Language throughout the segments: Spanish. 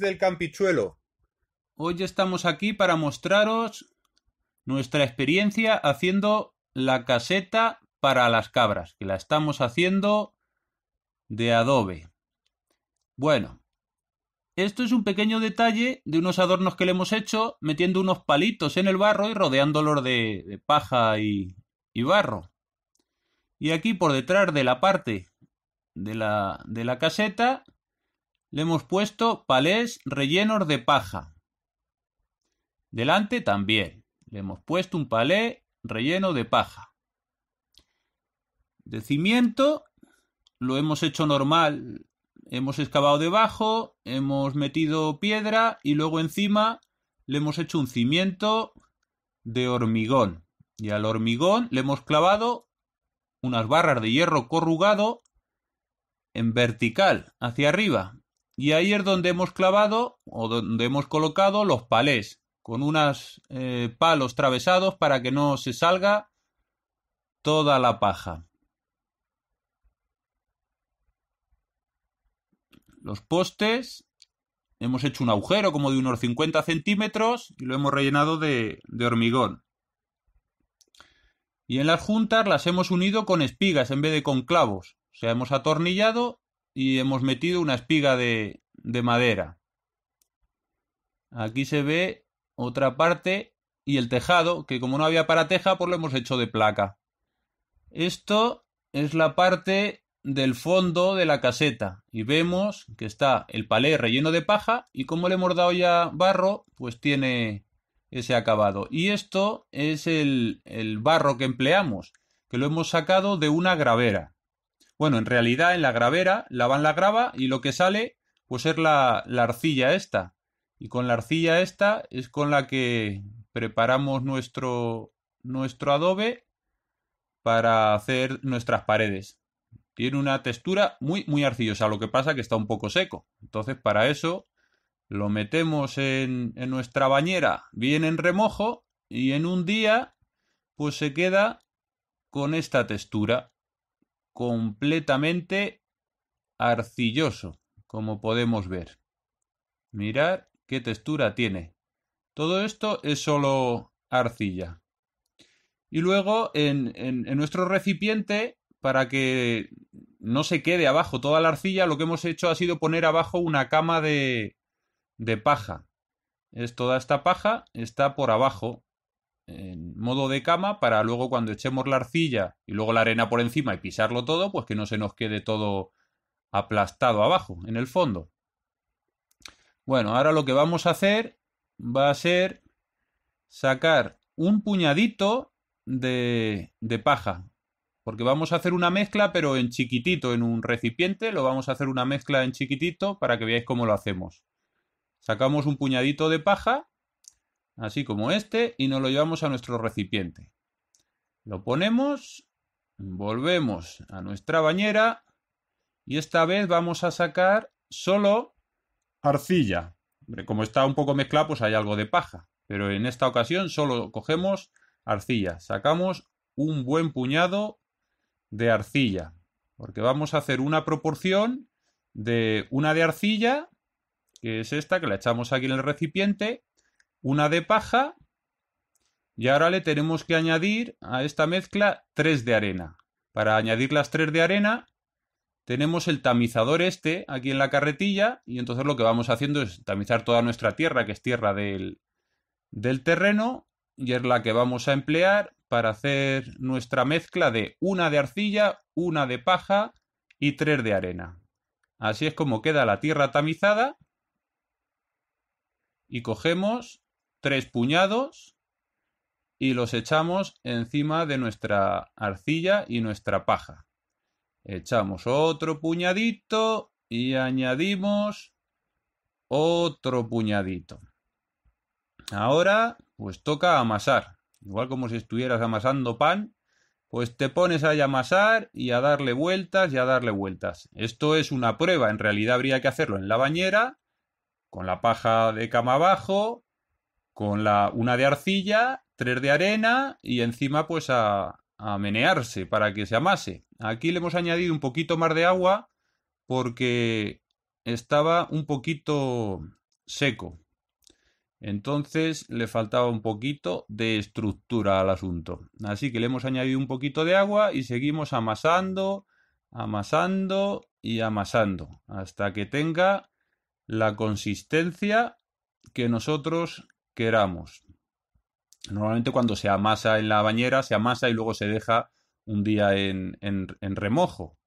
del Campichuelo. Hoy estamos aquí para mostraros nuestra experiencia haciendo la caseta para las cabras, que la estamos haciendo de adobe. Bueno, esto es un pequeño detalle de unos adornos que le hemos hecho metiendo unos palitos en el barro y rodeándolos de, de paja y, barro. Y aquí por detrás de la parte de la caseta le hemos puesto palés rellenos de paja. Delante también. Le hemos puesto un palé relleno de paja. De cimiento lo hemos hecho normal. Hemos excavado debajo, hemos metido piedra y luego encima le hemos hecho un cimiento de hormigón. Y al hormigón le hemos clavado unas barras de hierro corrugado en vertical, hacia arriba, y ahí es donde hemos clavado o donde hemos colocado los palés, con unos eh, palos travesados para que no se salga toda la paja. Los postes, hemos hecho un agujero como de unos 50 centímetros y lo hemos rellenado de, de hormigón. Y en las juntas las hemos unido con espigas en vez de con clavos. O sea, hemos atornillado y hemos metido una espiga de, de madera. Aquí se ve otra parte y el tejado, que como no había para teja, pues lo hemos hecho de placa. Esto es la parte del fondo de la caseta y vemos que está el palé relleno de paja y como le hemos dado ya barro, pues tiene ese acabado. Y esto es el, el barro que empleamos, que lo hemos sacado de una gravera. Bueno, en realidad en la gravera lavan la grava y lo que sale pues es la, arcilla esta. Y con la arcilla esta es con la que preparamos nuestro, nuestro adobe para hacer nuestras paredes. Tiene una textura muy, muy arcillosa, lo que pasa que está un poco seco. Entonces para eso lo metemos en, en nuestra bañera bien en remojo y en un día pues se queda con esta textura completamente arcilloso, como podemos ver. Mirar qué textura tiene. Todo esto es solo arcilla. Y luego en, nuestro recipiente, para que no se quede abajo toda la arcilla, lo que hemos hecho ha sido poner abajo una cama de, de paja. Es toda esta paja, está por abajo en modo de cama para luego cuando echemos la arcilla y luego la arena por encima y pisarlo todo, pues que no se nos quede todo aplastado abajo, en el fondo. Bueno, ahora lo que vamos a hacer va a ser sacar un puñadito de, de paja, porque vamos a hacer una mezcla pero en chiquitito, en un recipiente, lo vamos a hacer una mezcla en chiquitito para que veáis cómo lo hacemos. Sacamos un puñadito de paja así como este, y nos lo llevamos a nuestro recipiente. Lo ponemos, volvemos a nuestra bañera y esta vez vamos a sacar solo arcilla. Como está un poco mezclado, pues hay algo de paja, pero en esta ocasión solo cogemos arcilla. Sacamos un buen puñado de arcilla, porque vamos a hacer una proporción de una de arcilla, que es esta, que la echamos aquí en el recipiente, una de paja y ahora le tenemos que añadir a esta mezcla tres de arena. Para añadir las tres de arena tenemos el tamizador este aquí en la carretilla y entonces lo que vamos haciendo es tamizar toda nuestra tierra, que es tierra del, del terreno y es la que vamos a emplear para hacer nuestra mezcla de una de arcilla, una de paja y tres de arena. Así es como queda la tierra tamizada y cogemos tres puñados y los echamos encima de nuestra arcilla y nuestra paja. Echamos otro puñadito y añadimos otro puñadito. Ahora, pues toca amasar. Igual como si estuvieras amasando pan, pues te pones ahí a amasar y a darle vueltas y a darle vueltas. Esto es una prueba, en realidad habría que hacerlo en la bañera, con la paja de cama abajo, con la, una de arcilla, tres de arena y encima pues a, a menearse para que se amase. Aquí le hemos añadido un poquito más de agua porque estaba un poquito seco. Entonces le faltaba un poquito de estructura al asunto. Así que le hemos añadido un poquito de agua y seguimos amasando, amasando y amasando hasta que tenga la consistencia que nosotros queramos. Normalmente cuando se amasa en la bañera, se amasa y luego se deja un día en, remojo.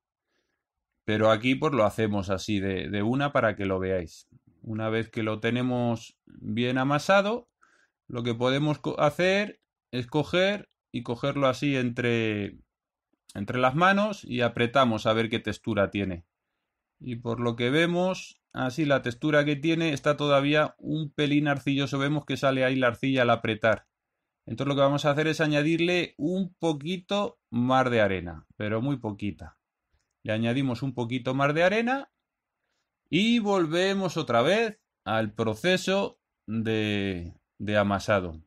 Pero aquí pues lo hacemos así de, de una para que lo veáis. Una vez que lo tenemos bien amasado, lo que podemos hacer es coger y cogerlo así entre, entre las manos y apretamos a ver qué textura tiene. Y por lo que vemos, Así ah, la textura que tiene está todavía un pelín arcilloso. Vemos que sale ahí la arcilla al apretar. Entonces lo que vamos a hacer es añadirle un poquito más de arena, pero muy poquita. Le añadimos un poquito más de arena y volvemos otra vez al proceso de, de amasado.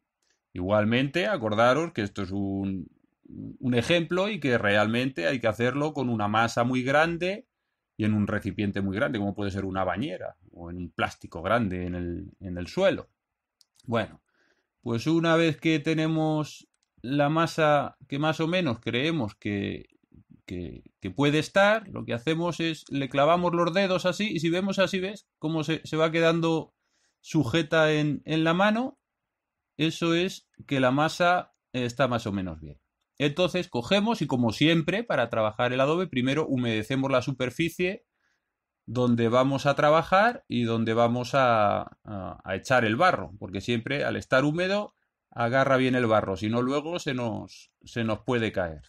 Igualmente, acordaros que esto es un, un ejemplo y que realmente hay que hacerlo con una masa muy grande y en un recipiente muy grande, como puede ser una bañera, o en un plástico grande en el, suelo. Bueno, pues una vez que tenemos la masa que más o menos creemos que, puede estar, lo que hacemos es le clavamos los dedos así y si vemos así, ¿ves? Cómo se, va quedando sujeta en, la mano, eso es que la masa está más o menos bien. Entonces cogemos y como siempre para trabajar el adobe, primero humedecemos la superficie donde vamos a trabajar y donde vamos a, echar el barro, porque siempre al estar húmedo agarra bien el barro, si no luego se nos, se nos puede caer.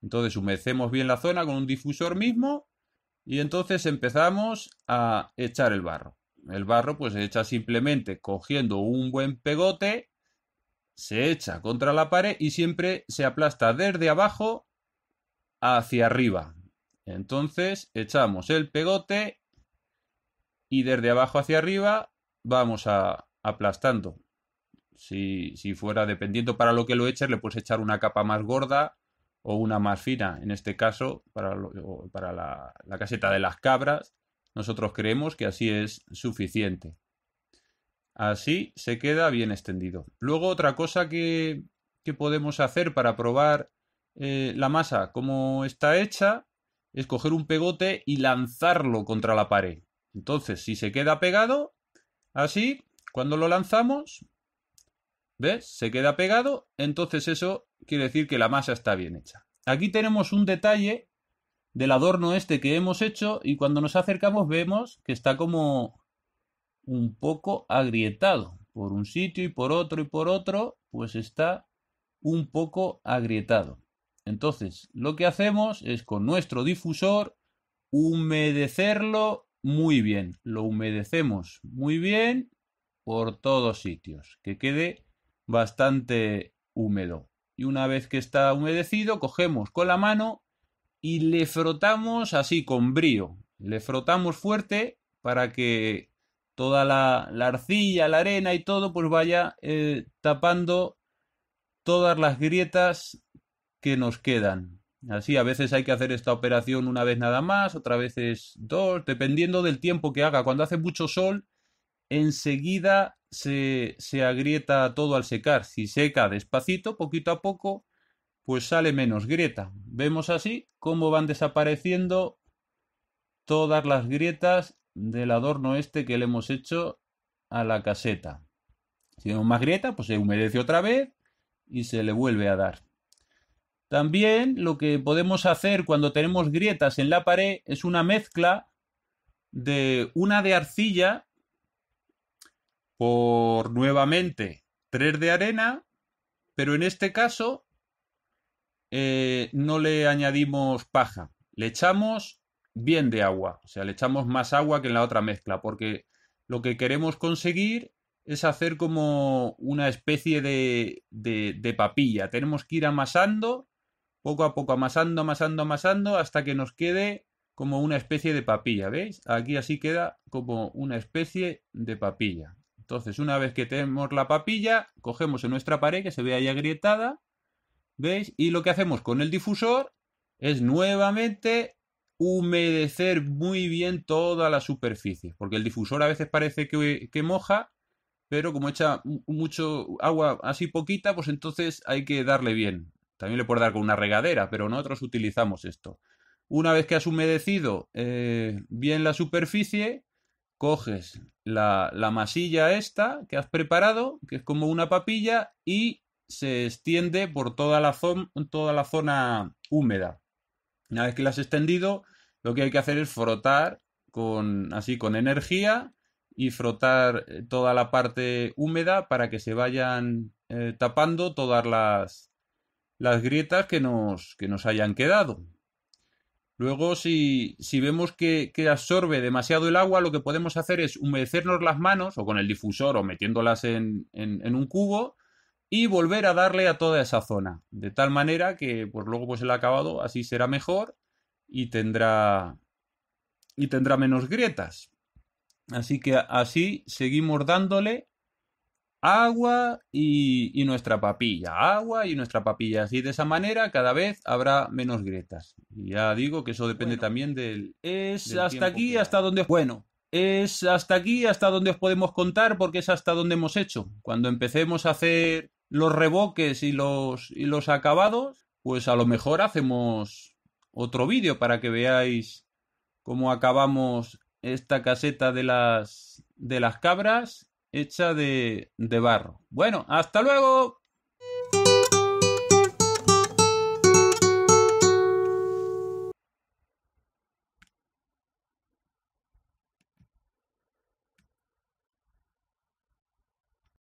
Entonces humedecemos bien la zona con un difusor mismo y entonces empezamos a echar el barro. El barro pues se echa simplemente cogiendo un buen pegote se echa contra la pared y siempre se aplasta desde abajo hacia arriba. Entonces echamos el pegote y desde abajo hacia arriba vamos a, aplastando. Si, fuera dependiendo para lo que lo eches, le puedes echar una capa más gorda o una más fina. En este caso, para, la caseta de las cabras, nosotros creemos que así es suficiente. Así se queda bien extendido. Luego otra cosa que, podemos hacer para probar eh, la masa como está hecha es coger un pegote y lanzarlo contra la pared. Entonces, si se queda pegado, así, cuando lo lanzamos, ¿ves? Se queda pegado, entonces eso quiere decir que la masa está bien hecha. Aquí tenemos un detalle del adorno este que hemos hecho y cuando nos acercamos vemos que está como un poco agrietado. Por un sitio y por otro y por otro, pues está un poco agrietado. Entonces, lo que hacemos es con nuestro difusor humedecerlo muy bien. Lo humedecemos muy bien por todos sitios, que quede bastante húmedo. Y una vez que está humedecido, cogemos con la mano y le frotamos así con brío. Le frotamos fuerte para que toda la, arcilla, la arena y todo, pues vaya eh, tapando todas las grietas que nos quedan. Así, a veces hay que hacer esta operación una vez nada más, otra veces dos, dependiendo del tiempo que haga. Cuando hace mucho sol, enseguida se, se agrieta todo al secar. Si seca despacito, poquito a poco, pues sale menos grieta. Vemos así cómo van desapareciendo todas las grietas del adorno este que le hemos hecho a la caseta. Si tenemos más grieta, pues se humedece otra vez y se le vuelve a dar. También lo que podemos hacer cuando tenemos grietas en la pared es una mezcla de una de arcilla por nuevamente tres de arena, pero en este caso eh, no le añadimos paja. Le echamos bien de agua. O sea, le echamos más agua que en la otra mezcla, porque lo que queremos conseguir es hacer como una especie de, de, papilla. Tenemos que ir amasando, poco a poco, amasando, amasando, amasando, hasta que nos quede como una especie de papilla, ¿veis? Aquí así queda como una especie de papilla. Entonces, una vez que tenemos la papilla, cogemos en nuestra pared que se ve ahí agrietada, ¿veis? Y lo que hacemos con el difusor es nuevamente humedecer muy bien toda la superficie, porque el difusor a veces parece que, moja, pero como echa mucho agua así poquita, pues entonces hay que darle bien. También le puedes dar con una regadera, pero nosotros utilizamos esto. Una vez que has humedecido eh, bien la superficie, coges la, masilla esta que has preparado, que es como una papilla, y se extiende por toda la, toda la zona húmeda. Una vez que las has extendido, lo que hay que hacer es frotar con, así con energía y frotar eh, toda la parte húmeda para que se vayan eh, tapando todas las, las grietas que nos, que nos hayan quedado. Luego, si, vemos que, absorbe demasiado el agua, lo que podemos hacer es humedecernos las manos o con el difusor o metiéndolas en un cubo y volver a darle a toda esa zona. De tal manera que pues, luego pues, el acabado así será mejor y tendrá, y tendrá menos grietas. Así que así seguimos dándole agua y, nuestra papilla, agua y nuestra papilla. Así de esa manera cada vez habrá menos grietas. ya digo que eso depende también del... Es hasta aquí, hasta donde... Bueno, es hasta aquí, hasta donde os podemos contar porque es hasta donde hemos hecho. Cuando empecemos a hacer los reboques y los, y los acabados, pues a lo mejor hacemos otro vídeo para que veáis cómo acabamos esta caseta de las, de las cabras hecha de, de barro. Bueno, hasta luego.